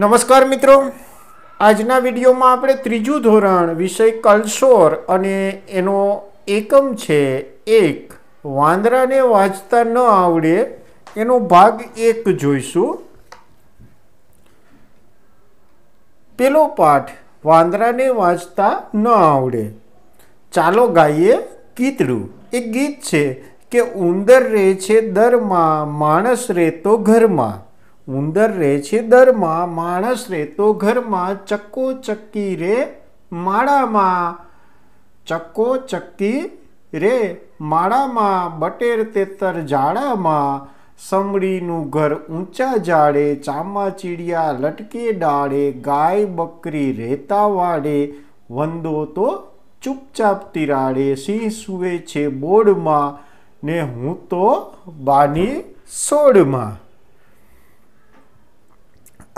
નમસ્કાર મિત્રો આજના વિડીયોમાં આપણે ત્રીજું ધોરણ વિષય કલશોર અને એનો એકમ છે એક વાંદરાને વાંચતા ન આવડે એનો ભાગ એક જોઈશું પેલો પાઠ વાંદરાને વાંચતા ન આવડે ચાલો ગાઈએ ગીતડું એ ગીત છે કે ઉંદર રહે છે દરમાં માણસ રહે તો ઘરમાં ઉંદર રહે છે દરમાં માણસ રહે તો ઘરમાં ચક્કો ચક્કી રે માળામાં ચક્કો ચક્કી રે માળામાં બટેર તેતર ઝાડામાં સમડીનું ઘર ઊંચા ઝાડે ચામાચીડિયા લટકે ડાળે ગાય બકરી રહેતા વાડે વંદો તો ચૂપચાપ તિરાડે સિંહ સુવે છે બોર્ડમાં ને હું તો બાની સોડમાં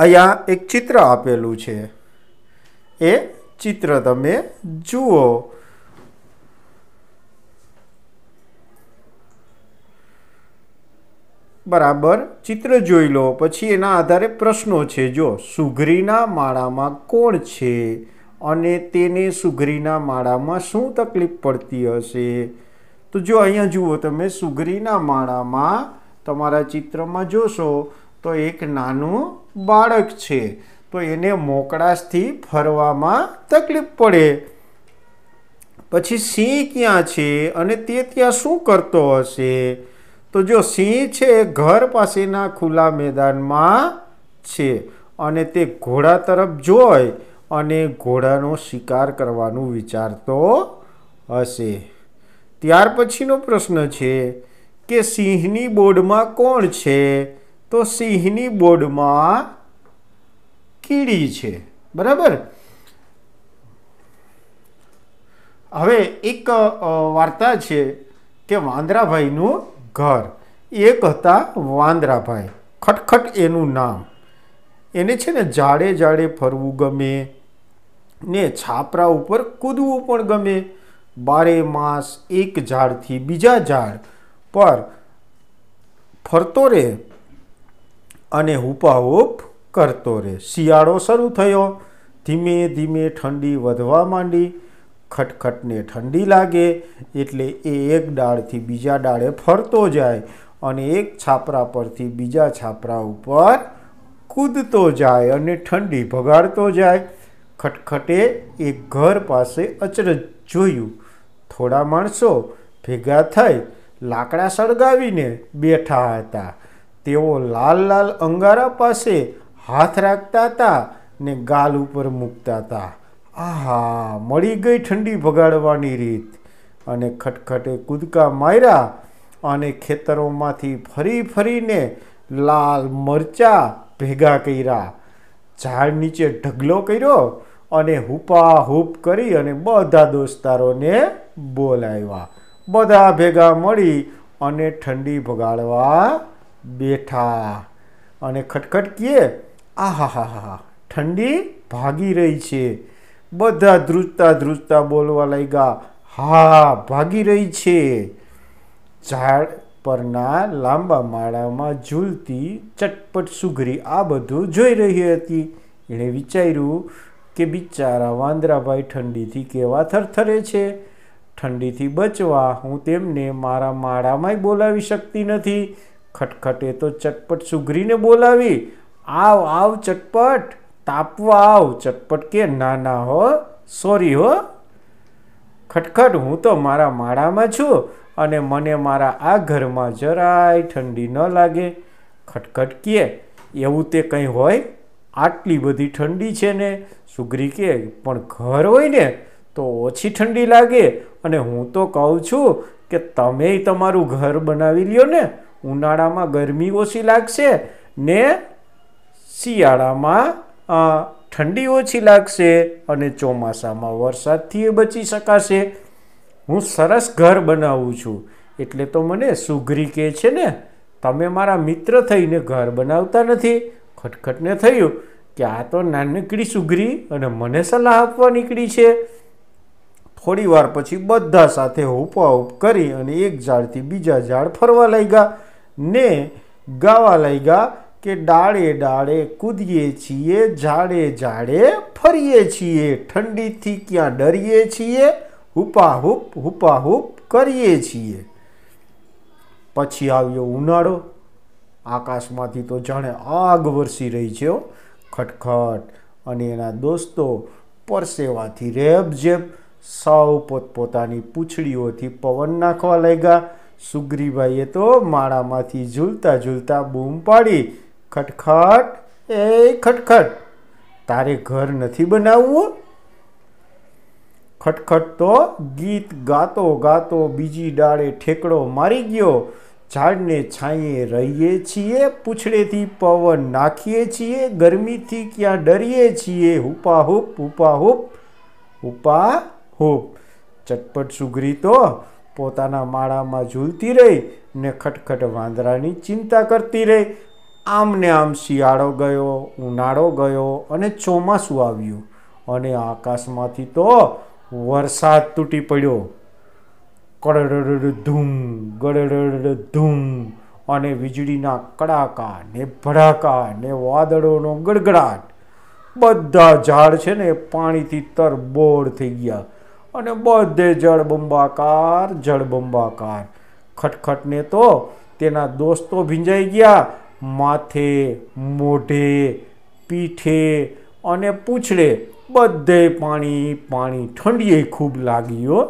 અહીંયા એક ચિત્ર આપેલું છે એ ચિત્ર તમે જુઓ બરાબર ચિત્ર જોઈ લો પછી એના આધારે પ્રશ્નો છે જો સુઘરીના માળામાં કોણ છે અને તેને સુઘરીના માળામાં શું તકલીફ પડતી હશે તો જો અહીંયા જુઓ તમે સુઘરીના માળામાં તમારા ચિત્રમાં જોશો તો એક નાનું બાળક છે તો એને મોકળાશથી ફરવામાં તકલીફ પડે પછી સિંહ ક્યાં છે અને તે ત્યાં શું કરતો હશે તો જો સિંહ છે એ ઘર પાસેના ખુલ્લા મેદાનમાં છે અને તે ઘોડા તરફ જોઈ અને ઘોડાનો શિકાર કરવાનું વિચારતો હશે ત્યાર પછીનો પ્રશ્ન છે કે સિંહની બોર્ડમાં કોણ છે તો સિંહની બોર્ડમાં કીડી છે બરાબર હવે એક વાર્તા છે કે વાંદરાભાઈનું ઘર એક હતા વાંદરાભાઈ ખટખટ એનું નામ એને છે ને જાડે જાડે ફરવું ગમે ને છાપરા ઉપર કૂદવું પણ ગમે બારે માસ એક ઝાડથી બીજા ઝાડ પર ફરતો રહે અને હુપાહુપ કરતો રહે શિયાળો શરૂ થયો ધીમે ધીમે ઠંડી વધવા માંડી ખટખટને ઠંડી લાગે એટલે એ એક ડાળથી બીજા ડાળે ફરતો જાય અને એક છાપરા પરથી બીજા છાપરા ઉપર કૂદતો જાય અને ઠંડી ભગાડતો જાય ખટખટે એક ઘર પાસે અચરજ જોયું થોડા માણસો ભેગા થઈ લાકડા સળગાવીને બેઠા હતા તેઓ લાલ લાલ અંગારા પાસે હાથ રાખતા હતા ને ગાલ ઉપર મૂકતા હતા આહા મળી ગઈ ઠંડી ભગાડવાની રીત અને ખટખટે કૂદકા માર્યા અને ખેતરોમાંથી ફરી ફરીને લાલ મરચા ભેગા કર્યા ઝાડ નીચે ઢગલો કર્યો અને હુપા હુપ કરી અને બધા દોસ્તારોને બોલાવ્યા બધા ભેગા મળી અને ઠંડી ભગાડવા બેઠા અને ખટખટ કીએ આ હા હા ઠંડી ભાગી રહી છે બધા ધ્રુજતા ધ્રુજતા બોલવા લાગ્યા હા ભાગી રહી છે ઝાડ પરના લાંબા માળામાં ઝૂલતી ચટપટ સુઘરી આ બધું જોઈ રહી હતી એણે વિચાર્યું કે બિચારા વાંદરાભાઈ ઠંડીથી કેવા થરથરે છે ઠંડીથી બચવા હું તેમને મારા માળામાંય બોલાવી શકતી નથી ખટખટ એ તો ચટપટ સુઘરીને બોલાવી આવ આવ ચટપટ તાપવા આવ ચટપટ કે ના ના હો સોરી હો ખટખટ હું તો મારા માળામાં છું અને મને મારા આ ઘરમાં જરાય ઠંડી ન લાગે ખટખટ કે એવું તે કંઈ હોય આટલી બધી ઠંડી છે ને સુગરી કે પણ ઘર હોય ને તો ઓછી ઠંડી લાગે અને હું તો કહું છું કે તમે તમારું ઘર બનાવી લ્યો ને ઉનાળામાં ગરમી ઓછી લાગશે ને શિયાળામાં ઠંડી ઓછી લાગશે અને ચોમાસામાં વરસાદથી એ બચી શકાશે હું સરસ ઘર બનાવું છું એટલે તો મને સુઘરી કહે છે ને તમે મારા મિત્ર થઈને ઘર બનાવતા નથી ખટખટને થયું કે આ તો નાનકડી સુઘરી અને મને સલાહ આપવા નીકળી છે થોડી વાર પછી બધા સાથે હુપાહુપ કરી અને એક ઝાડથી બીજા ઝાડ ફરવા લાગ્યા ને ગાવા લાગ્યા કે ડાળે ડાળે કૂદીએ છીએ ઝાડે ઝાડે ફરીએ છીએ ઠંડીથી ક્યાં ડરીએ છીએ હુપાહુપ હુપાહુપ કરીએ છીએ પછી આવ્યો ઉનાળો આકાશમાંથી તો જાણે આગ વરસી રહી છે ખટખટ અને એના દોસ્તો પરસેવાથી રેબઝેબ સૌ પોતપોતાની પૂંછડીઓથી પવન નાખવા લાગ્યા સુગ્રીવાઈએ તો માળામાંથી ઝૂલતા ઝૂલતા બૂમ પાડી ખટખટ એ ખટખટ તારે ઘર નથી બનાવવું ખટખટ તો ગીત ગાતો ગાતો બીજી ડાળે ઠેકડો મારી ગયો ઝાડને છાંયે રહીએ છીએ પૂછડેથી પવન નાખીએ છીએ ગરમીથી ક્યાં ડરીએ છીએ હુપાહુપ હુપાહુપ હુપા હુપ હુપા હુપ ચટપટ સુઘરી તો પોતાના માળામાં ઝૂલતી રહી ને ખટખટ વાંદરાની ચિંતા કરતી રહી આમ ને આમ શિયાળો ગયો ઉનાળો ગયો અને ચોમાસું આવ્યું અને આકાશમાંથી તો વરસાદ તૂટી પડ્યો કડડ ધૂમ ગડડ ધૂમ અને વીજળીના કડાકા ને ભડાકા ને વાદળોનો ગડગડાટ બધા ઝાડ છે ને પાણીથી તરબોળ થઈ ગયા અને બધે જળ બંબાકાર ખટખટને તો તેના દોસ્તો ભીંજાઈ ગયા માથે મોઢે પીઠે અને પૂછડે બધે પાણી પાણી ઠંડીએ ખૂબ લાગ્યો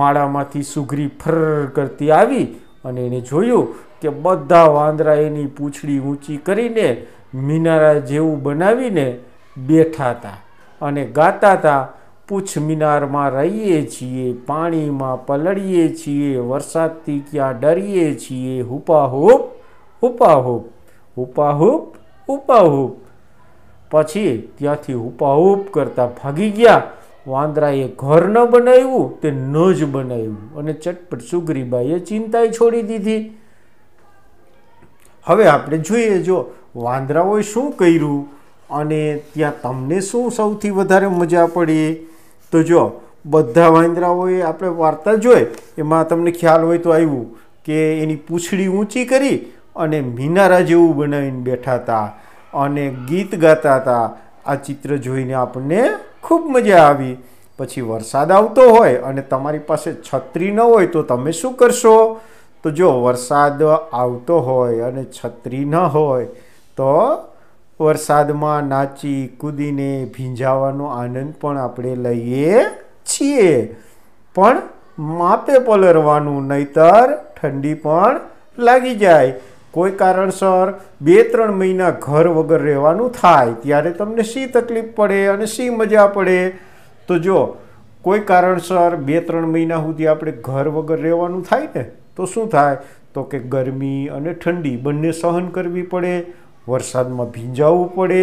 માળામાંથી સુઘરી ફર કરતી આવી અને એણે જોયું કે બધા વાંદરા એની પૂંછડી ઊંચી કરીને મિનારા જેવું બનાવીને બેઠા હતા અને ગાતા હતા પૂછ મિનારમાં રહીએ છીએ પાણીમાં પલળીએ છીએ વરસાદથી ક્યાં ડરીએ છીએ હુપાહુપ હુપાહુપ હુપાહુપ હુપાહૂપ પછી ત્યાંથી હુપાહૂપ કરતાં ભાગી ગયા વાંદરાએ ઘર ન બનાવ્યું તે ન જ બનાવ્યું અને ચટપટ સુગ્રીબાઈએ ચિંતાએ છોડી દીધી હવે આપણે જોઈએ જો વાંદરાઓએ શું કર્યું અને ત્યાં તમને શું સૌથી વધારે મજા પડી તો જો બધા વાંદરાઓએ આપણે વાર્તા જોઈ એમાં તમને ખ્યાલ હોય તો આવ્યું કે એની પૂંછડી ઊંચી કરી અને મિનારા જેવું બનાવીને બેઠા હતા અને ગીત ગાતા હતા આ ચિત્ર જોઈને આપણને ખૂબ મજા આવી પછી વરસાદ આવતો હોય અને તમારી પાસે છત્રી ન હોય તો તમે શું કરશો તો જો વરસાદ આવતો હોય અને છત્રી ન હોય તો વરસાદમાં નાચી કૂદીને ભીંજાવાનો આનંદ પણ આપણે લઈએ છીએ પણ માપે પલરવાનું નહીતર ઠંડી પણ લાગી જાય કોઈ કારણસર બે ત્રણ મહિના ઘર વગર રહેવાનું થાય ત્યારે તમને શી તકલીફ પડે અને શી મજા પડે તો જો કોઈ કારણસર બે ત્રણ મહિના સુધી આપણે ઘર વગર રહેવાનું થાય ને તો શું થાય તો કે ગરમી અને ઠંડી બંને સહન કરવી પડે વરસાદમાં ભીંજાવવું પડે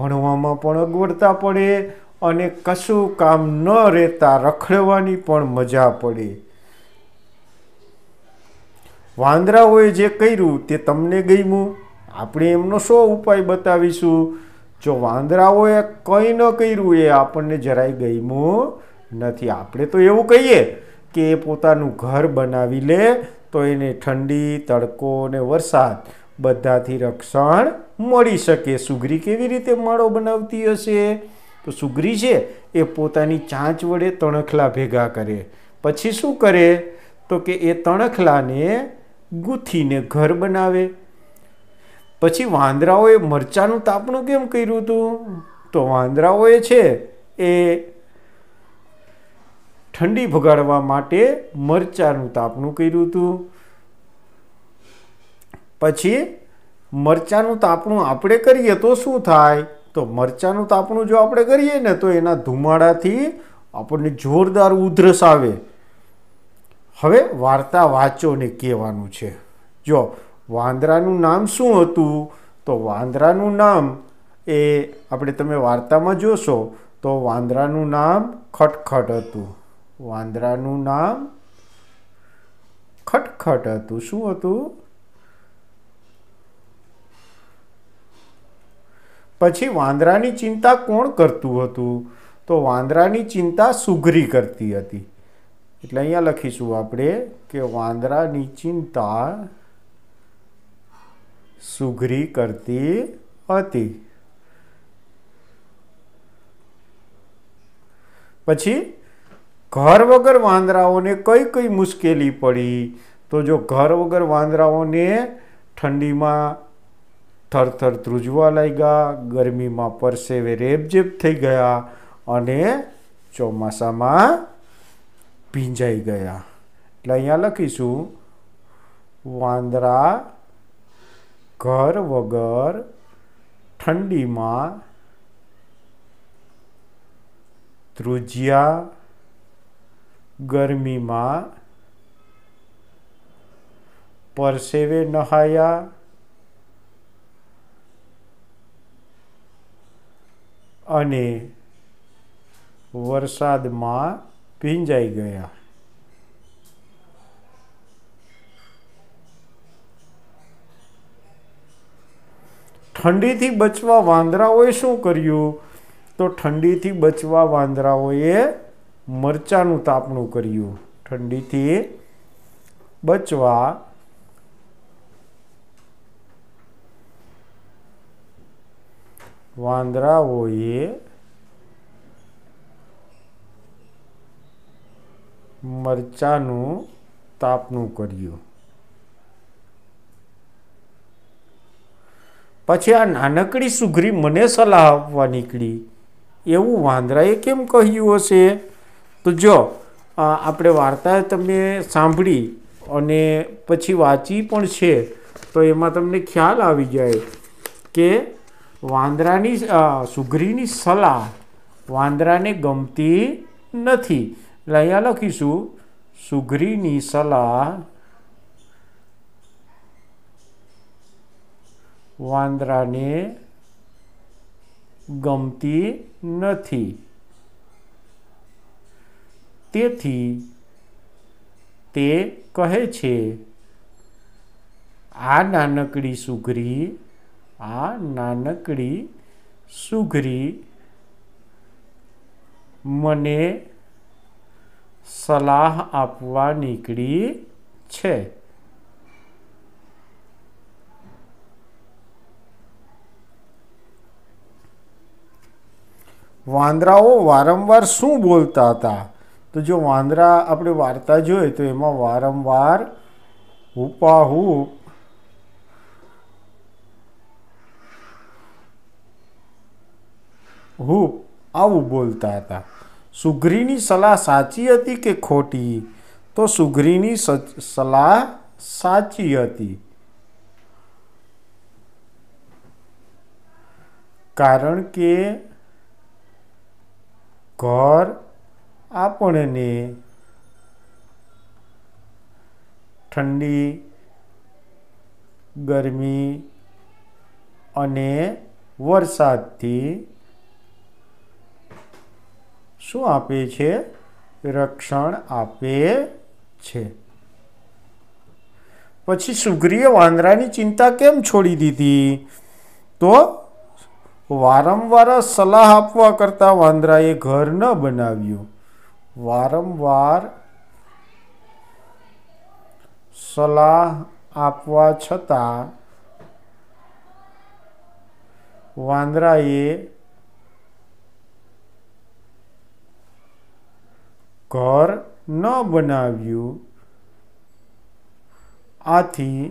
ભણવામાં પણ અગવડતા પડે અને કશું કામ ન રહેતા રખડવાની પણ મજા પડે વાંદરાઓએ જે કર્યું તે તમને ગમ્યું આપણે એમનો શો ઉપાય બતાવીશું જો વાંદરાઓએ કંઈ ન કર્યું એ આપણને જરાય ગમ્યું નથી આપણે તો એવું કહીએ કે એ પોતાનું ઘર બનાવી લે તો એને ઠંડી તડકો અને વરસાદ બધાથી રક્ષણ મળી શકે સુગરી કેવી રીતે માળો બનાવતી હશે તો સુગરી છે એ પોતાની ચાંચ વડે તણખલા ભેગા કરે પછી શું કરે તો કે એ તણખલાને ગૂંથીને ઘર બનાવે પછી વાંદરાઓએ મરચાનું તાપણું કેમ કર્યું હતું તો વાંદરાઓએ છે એ ઠંડી ભગાડવા માટે મરચાનું તાપણું કર્યું હતું પછી મરચાંનું તાપણું આપણે કરીએ તો શું થાય તો મરચાંનું તાપણું જો આપણે કરીએ ને તો એના ધુમાડાથી આપણને જોરદાર ઉધરસ આવે હવે વાર્તા વાંચો ને કહેવાનું છે જો વાંદરાનું નામ શું હતું તો વાંદરાનું નામ એ આપણે તમે વાર્તામાં જોશો તો વાંદરાનું નામ ખટખટ હતું વાંદરાનું નામ ખટખટ હતું શું હતું પછી વાંદરાની ચિંતા કોણ કરતું હતું તો વાંદરાની ચિંતા સુઘરી કરતી હતી એટલે અહીંયા લખીશું આપણે કે વાંદરાની ચિંતા સુઘરી કરતી હતી પછી ઘર વગર વાંદરાઓને કઈ કઈ મુશ્કેલી પડી તો જો ઘર વગર વાંદરાઓને ઠંડીમાં થરથર ધ્રુજવા લાગ્યા ગરમીમાં પરસેવે રેબજેબ થઈ ગયા અને ચોમાસામાં ભીંજાઈ ગયા એટલે અહીંયા લખીશું વાંદરા ઘર વગર ઠંડીમાં ધ્રુજિયા ગરમીમાં પરસેવે નહાયા અને વરસાદમાં ભીંજાઈ ગયા ઠંડીથી બચવા વાંદરાઓએ શું કર્યું તો ઠંડીથી બચવા વાંદરાઓએ મરચાનું તાપણું કર્યું ઠંડીથી બચવા વાંદરાઓએ મરચાનું તાપનું કર્યું પછી આ નાનકડી સુઘરી મને સલાહ આપવા નીકળી એવું વાંદરાએ કેમ કહ્યું હશે તો જો આપણે વાર્તા તમે સાંભળી અને પછી વાંચી પણ છે તો એમાં તમને ખ્યાલ આવી જાય કે વાંદરાની સુઘરીની સલાહ વાંદરાને ગમતી નથી એટલે અહીંયા લખીશું સુઘરીની સલાહ વાંદરાને ગમતી નથી તેથી તે કહે છે આ નાનકડી સુઘરી આ નાનકડી સુઘરી મને સલાહ આપવા નીકળી છે વાંદરાઓ વારંવાર શું બોલતા હતા તો જો વાંદરા આપણે વાર્તા જોઈએ તો એમાં વારંવાર હુપાહુપ હું આવું બોલતા હતા સુઘ્રીની સલાહ સાચી હતી કે ખોટી તો સુઘ્રીની સલાહ સાચી હતી કારણ કે ઘર આપણને ઠંડી ગરમી અને વરસાદથી શું આપે છે રક્ષણ આપે છે પછી સુગ્રીએ વાંદરાની ચિંતા કેમ છોડી દીધી તો વારંવાર સલાહ આપવા કરતાં વાંદરાએ ઘર ન બનાવ્યું વારંવાર સલાહ આપવા છતાં વાંદરાએ ઘર ન બનાવ્યું આથી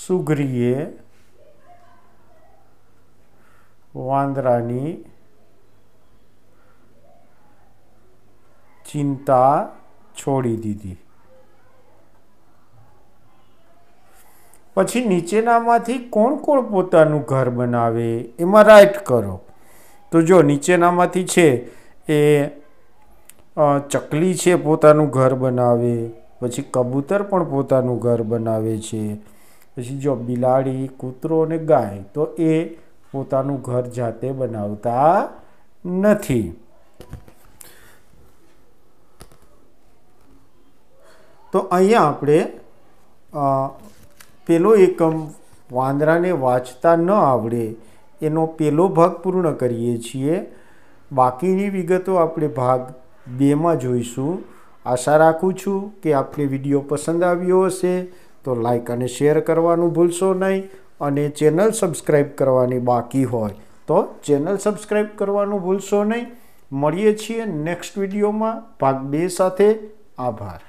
સુગ્રીએ વાંદરાની ચિંતા છોડી દીધી પછી નીચેનામાંથી કોણ કોણ પોતાનું ઘર બનાવે એમાં રાઈટ કરો તો જો નીચેનામાંથી છે એ ચકલી છે પોતાનું ઘર બનાવે પછી કબૂતર પણ પોતાનું ઘર બનાવે છે પછી જો બિલાડી કૂતરો અને ગાય તો એ પોતાનું ઘર જાતે બનાવતા નથી તો અહીંયા આપણે પેલો એકમ વાંદરાને વાંચતા ન આવડે એનો પેલો ભાગ પૂર્ણ કરીએ છીએ બાકીની વિગતો આપણે ભાગ બેમાં જોઈશું આશા રાખું છું કે આપણે વિડીયો પસંદ આવ્યો હશે તો લાઇક અને શેર કરવાનું ભૂલશો નહીં અને ચેનલ સબસ્ક્રાઈબ કરવાની બાકી હોય તો ચેનલ સબસ્ક્રાઈબ કરવાનું ભૂલશો નહીં મળીએ છીએ નેક્સ્ટ વિડીયોમાં ભાગ બે સાથે આભાર